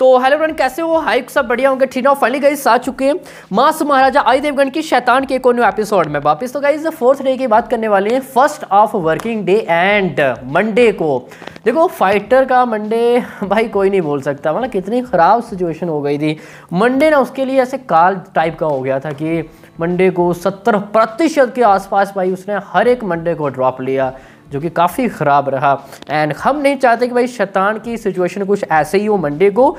तो hello friend कैसे हो हाइक सब बढ़िया होंगे ठीक ना फाइनली गाइज आ चुके हैं मास महाराजा आई देवगन की शैतान के कोने एपिसोड में वापस तो गाइज फोर्थ डे की बात करने वाले हैं first of working day and Monday को देखो फाइटर का मंडे भाई कोई नहीं बोल सकता मतलब कितनी ख़राब सिचुएशन हो गई थी मंडे ना उसके लिए ऐसे काल टाइप का हो गया था कि मंडे को सत्तर प्रतिशत के आसपास भाई उसने हर एक मंडे को ड्रॉप लिया जो कि काफ़ी ख़राब रहा एंड हम नहीं चाहते कि भाई शैतान की सिचुएशन कुछ ऐसे ही हो मंडे को आ,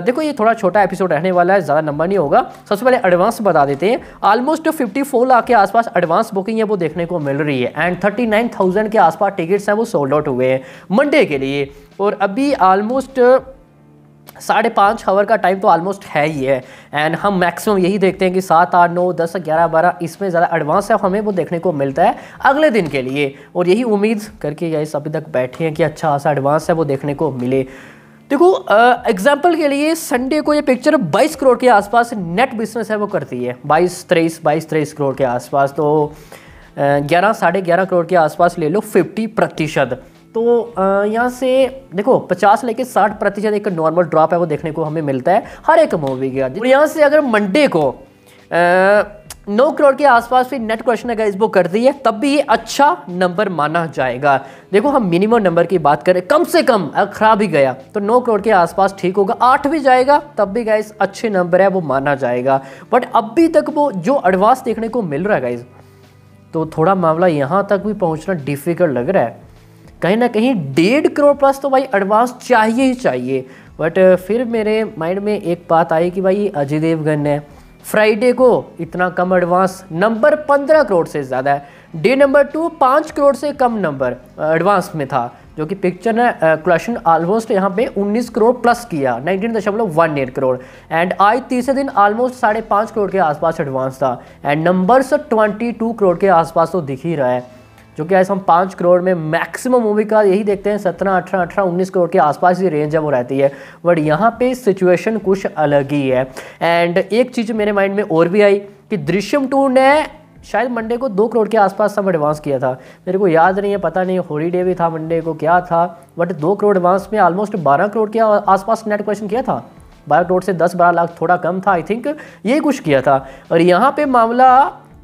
देखो ये थोड़ा छोटा एपिसोड रहने वाला है ज़्यादा नंबर नहीं होगा सबसे पहले एडवांस बता देते हैं ऑलमोस्ट फिफ्टी फोर लाख के आसपास एडवांस बुकिंग है वो देखने को मिल रही है एंड थर्टी नाइन थाउजेंड के आसपास टिकट्स हैं वो सोल्ड आउट हुए हैं मंडे के लिए और अभी ऑलमोस्ट साढ़े पाँच आवर का टाइम तो ऑलमोस्ट है ही है एंड हम मैक्सिमम यही देखते हैं कि सात आठ नौ दस ग्यारह बारह इसमें ज़्यादा एडवांस है हमें वो देखने को मिलता है अगले दिन के लिए और यही उम्मीद करके यही अभी तक बैठे हैं कि अच्छा खासा एडवांस है वो देखने को मिले देखो एग्जाम्पल के लिए संडे को ये पिक्चर 22 करोड़ के आसपास नेट बिजनेस है वो करती है 22 तेईस बाईस तेईस करोड़ के आसपास तो ग्यारह साढ़े ग्यारह करोड़ के आसपास ले लो 50 प्रतिशत तो यहाँ से देखो 50 लेके 60 प्रतिशत एक नॉर्मल ड्रॉप है वो देखने को हमें मिलता है हर एक मूवी के और यहाँ से अगर मंडे को नौ करोड़ के आसपास भी नेट क्वेश्चन अगर बुक कर दी है तब भी ये अच्छा नंबर माना जाएगा देखो हम मिनिमम नंबर की बात करें कम से कम अगर खराब ही गया तो नौ करोड़ के आसपास ठीक होगा आठ भी जाएगा तब भी गाइज अच्छे नंबर है वो माना जाएगा बट अभी तक वो जो एडवांस देखने को मिल रहा है गाइज तो थोड़ा मामला यहाँ तक भी पहुँचना डिफ़िकल्ट लग रहा है कहीं ना कहीं डेढ़ करोड़ प्लस तो भाई एडवांस चाहिए ही चाहिए बट फिर मेरे माइंड में एक बात आई कि भाई अजय देवगन ने फ्राइडे को इतना कम एडवांस नंबर पंद्रह करोड़ से ज़्यादा है डे नंबर टू पाँच करोड़ से कम नंबर एडवांस में था जो कि पिक्चर ने क्लेशन ऑलमोस्ट यहाँ पे 19 करोड़ प्लस किया नाइनटीन दशमलव वन एट करोड़ एंड आज तीसरे दिन ऑलमोस्ट साढ़े पाँच करोड़ के आसपास एडवांस था and numbers twenty two crore के आसपास तो दिख ही रहा है जो कि आज हम पाँच करोड़ में मैक्सिमम मूवी का यही देखते हैं सत्रह अठारह अठारह उन्नीस करोड़ के आसपास ही रेंज है वो रहती है बट यहाँ पे सिचुएशन कुछ अलग ही है एंड एक चीज़ मेरे माइंड में और भी आई कि दृश्यम टू ने शायद मंडे को दो करोड़ के आसपास सब एडवांस किया था मेरे को याद नहीं है पता नहीं हॉलीडे भी था मंडे को क्या था बट दो करोड़ एडवांस में ऑलमोस्ट बारह करोड़ के आसपास नेट क्वेश्चन किया था बारह करोड़ से दस बारह लाख थोड़ा कम था आई थिंक यही कुछ किया था और यहाँ पे मामला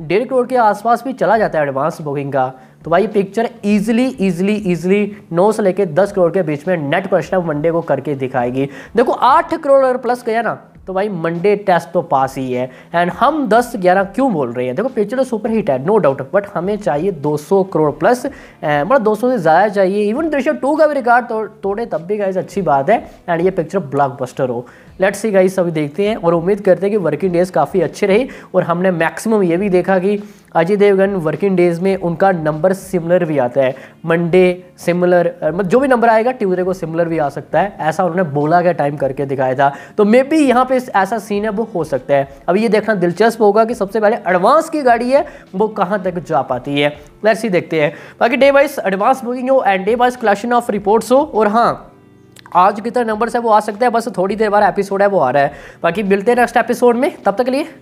डेढ़ करोड़ के आसपास भी चला जाता है एडवांस बुकिंग का तो भाई पिक्चर इजिली इजिली इजिली नौ से लेकर दस करोड़ के बीच में नेट क्वेश्चन मंडे को करके दिखाएगी देखो आठ करोड़ अगर प्लस गया ना तो भाई मंडे टेस्ट तो पास ही है एंड हम 10 ग्यारह क्यों बोल रहे हैं देखो पिक्चर तो सुपर हिट है नो डाउट बट हमें चाहिए 200 करोड़ प्लस मतलब 200 से ज़्यादा चाहिए इवन दृश्य टू का भी रिकॉर्ड तो, तोड़े तब भी गाइज अच्छी बात है एंड ये पिक्चर ब्लॉकबस्टर हो लेट्स सी गाइज सभी देखते हैं और उम्मीद करते हैं कि वर्किंग डेज काफ़ी अच्छी रही और हमने मैक्सिमम ये भी देखा कि अजय देवगन वर्किंग डेज में उनका नंबर सिमिलर भी आता है मंडे मतलब सिमिलर जो भी नंबर आएगा ट्यूजडे को सिमिलर भी आ सकता है ऐसा उन्होंने बोला गया टाइम करके दिखाया था तो मे बी यहाँ पे ऐसा सीन है वो हो सकता है अब ये देखना दिलचस्प होगा कि सबसे पहले एडवांस की गाड़ी है वो कहाँ तक जा पाती है वैसे ही देखते हैं बाकी डे वाइज एडवांस बुकिंग हो and day wise collection of reports हो और हाँ आज कितने नंबर है वो आ सकता है बस थोड़ी देर बाद एपिसोड है वो आ रहा है बाकी मिलते हैं नेक्स्ट एपिसोड में तब तक के लिए